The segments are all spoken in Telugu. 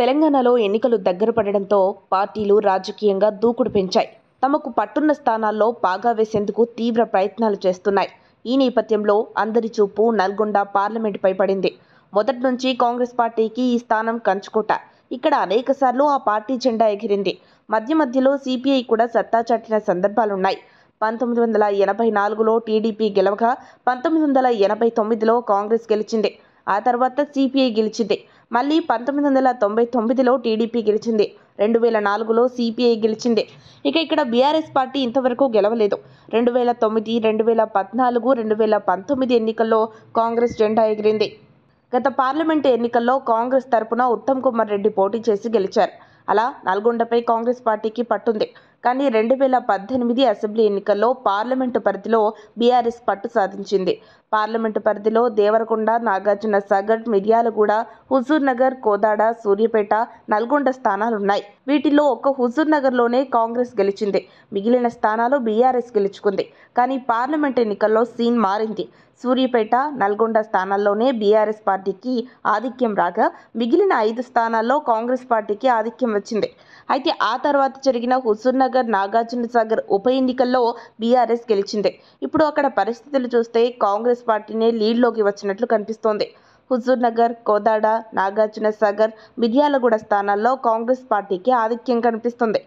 తెలంగాణలో ఎన్నికలు దగ్గర పడడంతో పార్టీలు రాజకీయంగా దూకుడు పెంచాయి తమకు పట్టున్న స్థానాల్లో పాగా వేసేందుకు తీవ్ర ప్రయత్నాలు చేస్తున్నాయి ఈ నేపథ్యంలో అందరి చూపు నల్గొండ పార్లమెంటుపై పడింది మొదటి నుంచి కాంగ్రెస్ పార్టీకి ఈ స్థానం కంచుకోట ఇక్కడ అనేకసార్లు ఆ పార్టీ జెండా ఎగిరింది మధ్య మధ్యలో సిపిఐ కూడా సత్తా చాటిన సందర్భాలున్నాయి పంతొమ్మిది వందల ఎనభై నాలుగులో టీడీపీ గెలవగా పంతొమ్మిది వందల ఎనభై తొమ్మిదిలో కాంగ్రెస్ గెలిచింది ఆ తర్వాత సిపిఐ గెలిచింది మళ్ళీ పంతొమ్మిది వందల తొంభై తొమ్మిదిలో టీడీపీ గెలిచింది రెండు వేల నాలుగులో సిపిఐ గెలిచింది ఇక ఇక్కడ బీఆర్ఎస్ పార్టీ ఇంతవరకు గెలవలేదు రెండు వేల తొమ్మిది రెండు వేల పద్నాలుగు రెండు వేల పంతొమ్మిది ఎన్నికల్లో కాంగ్రెస్ జెండా ఎగిరింది గత పార్లమెంటు ఎన్నికల్లో కాంగ్రెస్ తరపున ఉత్తమ్ కుమార్ రెడ్డి పోటీ చేసి గెలిచారు అలా నల్గొండపై కాంగ్రెస్ పార్టీకి పట్టుంది కానీ రెండు వేల పద్దెనిమిది అసెంబ్లీ ఎన్నికల్లో పార్లమెంటు పరిధిలో బీఆర్ఎస్ పట్టు సాధించింది పార్లమెంటు పరిధిలో దేవరకొండ నాగార్జున సగర్ మిర్యాలగూడ హుజూర్నగర్ కోదాడ సూర్యపేట నల్గొండ స్థానాలున్నాయి వీటిలో ఒక్క హుజూర్నగర్లోనే కాంగ్రెస్ గెలిచింది మిగిలిన స్థానాలు బీఆర్ఎస్ గెలుచుకుంది కానీ పార్లమెంట్ ఎన్నికల్లో సీన్ మారింది సూర్యపేట నల్గొండ స్థానాల్లోనే బీఆర్ఎస్ పార్టీకి ఆధిక్యం రాగా మిగిలిన ఐదు స్థానాల్లో కాంగ్రెస్ పార్టీకి ఆధిక్యం వచ్చింది అయితే ఆ తర్వాత జరిగిన హుజూర్నగర్ సాగర్ నాగార్జున సాగర్ ఉప ఎన్నికల్లో బీఆర్ఎస్ గెలిచింది ఇప్పుడు అక్కడ పరిస్థితులు చూస్తే కాంగ్రెస్ పార్టీనే లీడ్లోకి వచ్చినట్లు కనిపిస్తోంది హుజూర్ నగర్ కోదాడ నాగార్జున సాగర్ మిర్యాలగూడ స్థానాల్లో కాంగ్రెస్ పార్టీకి ఆధిక్యం కనిపిస్తుంది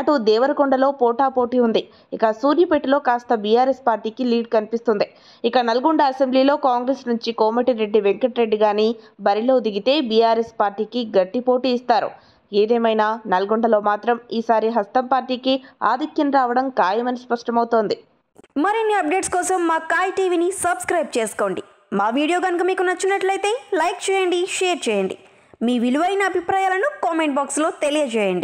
అటు దేవరకొండలో పోటాపోటీ ఉంది ఇక సూర్యపేటలో కాస్త బీఆర్ఎస్ పార్టీకి లీడ్ కనిపిస్తుంది ఇక నల్గొండ అసెంబ్లీలో కాంగ్రెస్ నుంచి కోమటిరెడ్డి వెంకటరెడ్డి కానీ బరిలో దిగితే బీఆర్ఎస్ పార్టీకి గట్టి పోటీ ఇస్తారు ఏదేమైనా నల్గొండలో మాత్రం ఈసారి హస్తం పార్టీకి ఆధిక్యం రావడం ఖాయమని స్పష్టమవుతోంది మరిన్ని అప్డేట్స్ కోసం మా కాయ్ టీవీని సబ్స్క్రైబ్ చేసుకోండి మా వీడియో కనుక మీకు నచ్చినట్లయితే లైక్ చేయండి షేర్ చేయండి మీ విలువైన అభిప్రాయాలను కామెంట్ బాక్స్లో తెలియజేయండి